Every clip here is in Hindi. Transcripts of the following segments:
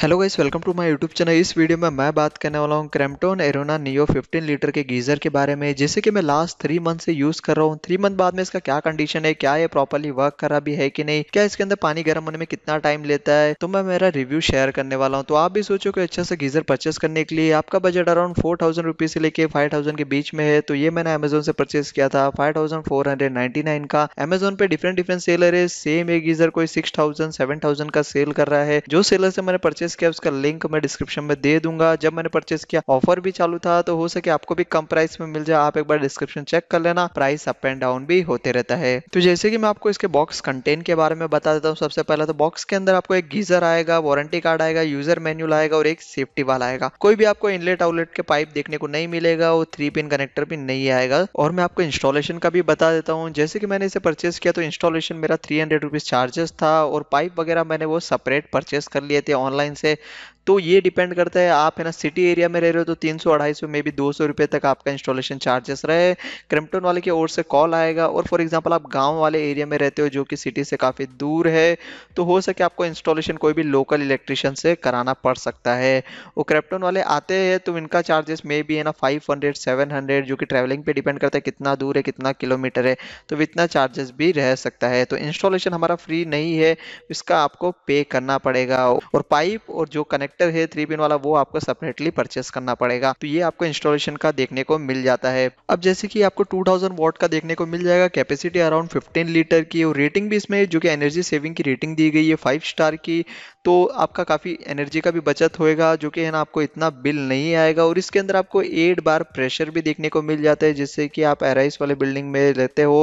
hello guys welcome to my YouTube channel इस वीडियो में मैं बात करने वाला हूँ क्रेम्टोन एरोना नियो 15 लीटर के गीज़र के बारे में जैसे कि मैं लास्ट थ्री मंथ से यूज़ कर रहा हूँ थ्री मंथ बाद में इसका क्या कंडीशन है क्या ये प्रॉपरली वर्क कर रहा भी है कि नहीं क्या इसके अंदर पानी गर्म होने में कितना टाइम लेता है तो मैं मेरा रिव्यू शेयर करने वाला हूँ तो आप भी सोचो कि अच्छा सा गीज़र परचेस करने के लिए आपका बजट अराउंड फोर से लेकर फाइव के बीच में है तो ये मैंने अमेजोन से परचेस किया था फाइव का अमेजोन पे डिफरेंट डिफरेंट सेलर है सेम ये गीज़र कोई सिक्स थाउजेंड का सेल कर रहा है जो सेलर से मैंने परचेस परचेस किया उसका लिंक मैं डिस्क्रिप्शन में दे दूंगा जब मैंने परचेस किया ऑफर भी चालू था तो हो सके आपको भी कम प्राइस में मिल जाए आप एक बार डिस्क्रिप्शन चेक कर लेना प्राइस अप एंड डाउन भी होते रहता है तो जैसे कि मैं आपको इसके बॉक्स कंटेंट के बारे में बता देता हूँ सबसे पहले तो बॉक्स के अंदर आपको एक गीजर आएगा वारंटी कार्ड आएगा यूजर मेन्यूल आएगा और एक सेफ्टी वाला आएगा कोई भी आपको इनलेट आउटलेट के पाइप देखने को नहीं मिलेगा और थ्री पिन कनेक्टर भी नहीं आएगा और मैं आपको इंस्टॉलेशन का भी बता देता हूँ जैसे कि मैंने इसे परचेस किया तो इंस्टॉलेशन मेरा थ्री हंड्रेड चार्जेस था और पाइप वगैरह मैंने वो सेपरेट परचेस कर लिए थे ऑनलाइन से तो ये डिपेंड करता है आप है ना सिटी एरिया में रह रहे हो तो तीन सौ अढ़ाई सौ मे बी दो सौ रुपये तक आपका इंस्टॉलेशन चार्जेस रहे क्रिम्पटन वाले की ओर से कॉल आएगा और फॉर एग्जाम्पल आप गाँव वाले एरिया में रहते हो जो कि सिटी से काफ़ी दूर है तो हो सके आपको इंस्टॉलेशन कोई भी लोकल इलेक्ट्रिशियन से कराना पड़ सकता है वो क्रिप्टन वाले आते हैं तो इनका चार्जेस मे बी है ना फाइव हंड्रेड सेवन हंड्रेड जो कि ट्रैवलिंग पर डिपेंड करता है कितना दूर है कितना किलोमीटर है तो इतना चार्जेस भी रह सकता है तो इंस्टॉलेशन हमारा फ्री नहीं है इसका आपको पे करना पड़ेगा और पाइप और जो कनेक्ट कनेक्टर है थ्री पिन वाला वो आपको सेपरेटली परचेस करना पड़ेगा तो ये आपको इंस्टॉलेशन का देखने को मिल जाता है अब जैसे कि आपको 2000 वॉट का देखने को मिल जाएगा कैपेसिटी अराउंड 15 लीटर की और रेटिंग भी इसमें जो कि एनर्जी सेविंग की रेटिंग दी गई है फाइव स्टार की तो आपका काफ़ी एनर्जी का भी बचत होएगा जो कि है ना आपको इतना बिल नहीं आएगा और इसके अंदर आपको एट बार प्रेशर भी देखने को मिल जाता है जिससे कि आप एराइस वाले बिल्डिंग में रहते हो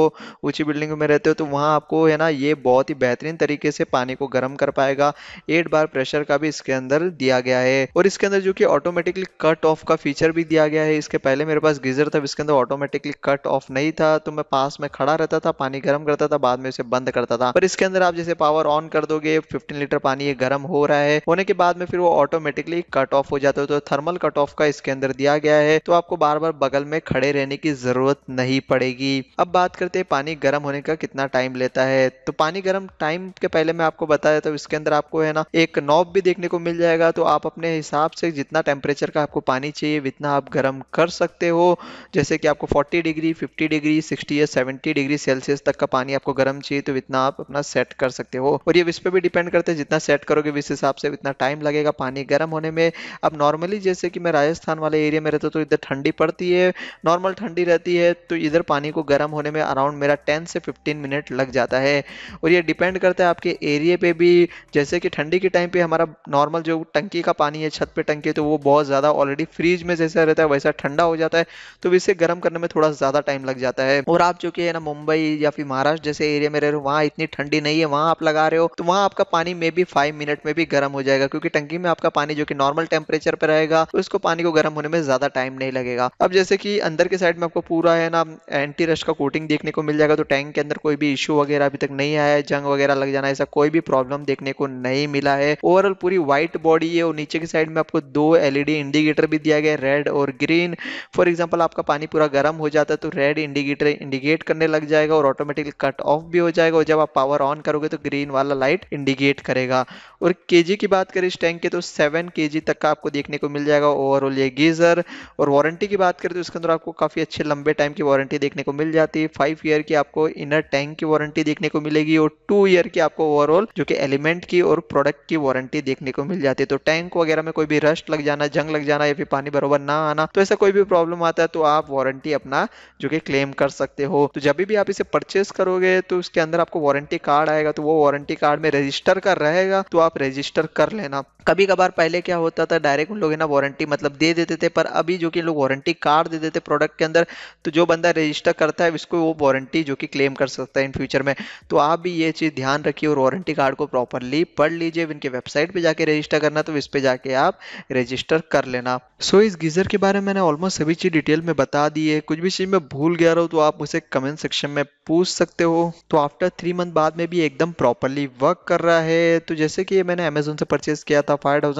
ऊंची बिल्डिंग में रहते हो तो वहाँ आपको है ना ये बहुत ही बेहतरीन तरीके से पानी को गर्म कर पाएगा एट बार प्रेशर का भी इसके अंदर दिया दिया गया है और इसके अंदर जो कि ऑटोमेटिकली कट ऑफ का फीचर भी दिया गया है इसके पहले मेरे पास गीजर था इसके अंदर ऑटोमेटिकली कट ऑफ नहीं था तो मैं पास में खड़ा रहता था पानी गर्म करता था बाद में उसे बंद करता था पर इसके अंदर आप जैसे पावर ऑन कर दोगे फिफ्टीन लीटर पानी ये गर्म हो रहा है होने के बाद में फिर वो ऑटोमेटिकली कट ऑफ हो जाता है तो थर्मल कट ऑफ का इसके अंदर दिया गया है तो आपको बार बार बगल में खड़े रहने की जरूरत नहीं पड़ेगी अब बात करते हैं पानी गर्म होने का कितना टाइम लेता है तो पानी गर्म टाइम के पहले मैं आपको बता देता हूँ इसके अंदर आपको है ना एक नॉब भी देखने को मिल जाएगा तो आप अपने हिसाब से जितना टेम्परेचर का आपको पानी चाहिए उतना आप गर्म कर सकते हो जैसे कि आपको 40 डिग्री 50 डिग्री 60 या 70 डिग्री सेल्सियस तक का पानी आपको गर्म चाहिए तो इतना आप अपना सेट कर सकते हो और ये इस पर भी डिपेंड करते हैं जितना सेट करोगे उस हिसाब से इतना टाइम लगेगा पानी गर्म होने में अब नॉर्मली जैसे कि मैं राजस्थान वाले एरिया में रहता तो इधर ठंडी पड़ती है नॉर्मल ठंडी रहती है तो इधर पानी को गर्म होने में अराउंड मेरा टेन से फिफ्टीन मिनट लग जाता है और ये डिपेंड करता है आपके एरिए पे भी जैसे कि ठंडी के टाइम पे हमारा नॉर्मल जो टंकी का पानी है छत पे टंकी है तो वो बहुत ज़्यादा ऑलरेडी फ्रीज में जैसा रहता है वैसा ठंडा हो जाता है तो इसे गर्म करने में थोड़ा ज़्यादा टाइम लग जाता है और आप जो कि है ना मुंबई या फिर महाराष्ट्र जैसे एरिया में रह रहे हो वहाँ इतनी ठंडी नहीं है वहाँ आप लगा रहे हो तो वहाँ आपका पानी मे भी फाइव मिनट में भी गर्म हो जाएगा क्योंकि टंकी में आपका पानी जो कि नॉर्मल टेम्परेचर पर रहेगा उसको पानी को गर्म होने में ज़्यादा टाइम नहीं लगेगा अब जैसे कि अंदर के साइड में आपको पूरा है ना एंटी रश का कोटिंग देखने को मिल जाएगा तो टैंक के अंदर कोई भी इशू वगैरह अभी तक नहीं आया है जंग वगैरह लग जाना ऐसा कोई भी प्रॉब्लम देखने को नहीं मिला है ओवरऑल पूरी व्हाइट बॉडी बड़ी है और नीचे की साइड में आपको दो एलईडी इंडिकेटर e भी दिया गया है रेड और ग्रीन फॉर एग्जांपल आपका पानी पूरा गर्म हो जाता है तो रेड इंडिकेटर इंडिकेट करने लग जाएगा और ऑटोमेटिकली कट ऑफ भी हो जाएगा और जब आप पावर ऑन करोगे तो ग्रीन वाला लाइट इंडिकेट करेगा और के की बात करें इस टैंक के तो सेवन के तक का आपको देखने को मिल जाएगा ओवरऑल ये गीजर और वारंटी की बात करें तो इसके अंदर आपको काफ़ी अच्छे लंबे टाइम की वारंटी देखने को मिल जाती है फाइव ईयर की आपको इनर टैंक की वारंटी देखने को मिलेगी और टू ईयर की आपको ओवरऑल जो कि एलिमेंट की और प्रोडक्ट की वारंटी देखने को मिल जाती है तो तो टैंक वगैरह में कोई भी रस्ट लग जाना जंग लग जाना या फिर पानी बरोबर ना आना तो ऐसा कोई भी प्रॉब्लम आता है तो आप वारंटी अपना जो कि क्लेम कर सकते हो तो जब भी आप इसे परचेस करोगे तो उसके अंदर आपको वारंटी कार्ड आएगा तो वो वारंटी कार्ड में रजिस्टर कर रहेगा तो आप रजिस्टर कर लेना कभी कभार पहले क्या होता था डायरेक्ट उन लोग ना वारंटी मतलब दे देते थे पर अभी जो कि लोग वारंटी कार्ड दे देते प्रोडक्ट के अंदर तो जो बंदा रजिस्टर करता है उसको वो वारंटी जो कि क्लेम कर सकता है इन फ्यूचर में तो आप भी ये चीज़ ध्यान रखिए और वारंटी कार्ड को प्रॉपरली पढ़ लीजिए इनके वेबसाइट पर जाकर रजिस्टर करना तो इस पर जाके आप रजिस्टर कर लेना सो so, इस गीज़र के बारे में मैंने ऑलमोस्ट सभी चीज़ डिटेल में बता दी है कुछ भी चीज़ मैं भूल गया रहा हूँ तो आप मुझे कमेंट सेक्शन में पूछ सकते हो तो आफ्टर थ्री मंथ बाद में भी एकदम प्रॉपरली वर्क कर रहा है तो जैसे कि मैंने अमेजोन से परचेज किया था फाइव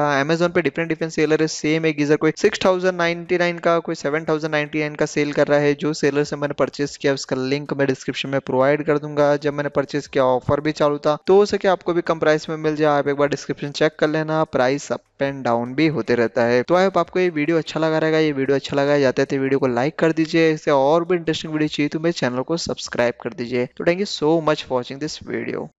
का अमेजोन पे डिफरेंट डिफरेंट सेलर है सेम एक गीज़र कोई सिक्स का कोई सेवन का सेल कर रहा है जो सेलर से मैंने परचेज किया उसका लिंक मैं डिस्क्रिप्शन में प्रोवाइड कर दूंगा जब मैंने परचेज किया ऑफर भी चालू था तो हो सके आपको भी कम प्राइस में मिल जाए आप एक बार डिस्क्रिप्शन डिस्क्रिप्शन चेक कर लेना प्राइस अप एंड डाउन भी होते रहता है तो आई आपको ये वीडियो अच्छा लगा रहेगा ये वीडियो अच्छा लगा जाते थे तो वीडियो को लाइक कर दीजिए इससे और भी इंटरेस्टिंग वीडियो चाहिए तो मेरे चैनल को सब्सक्राइब कर दीजिए तो thank you so much for watching this video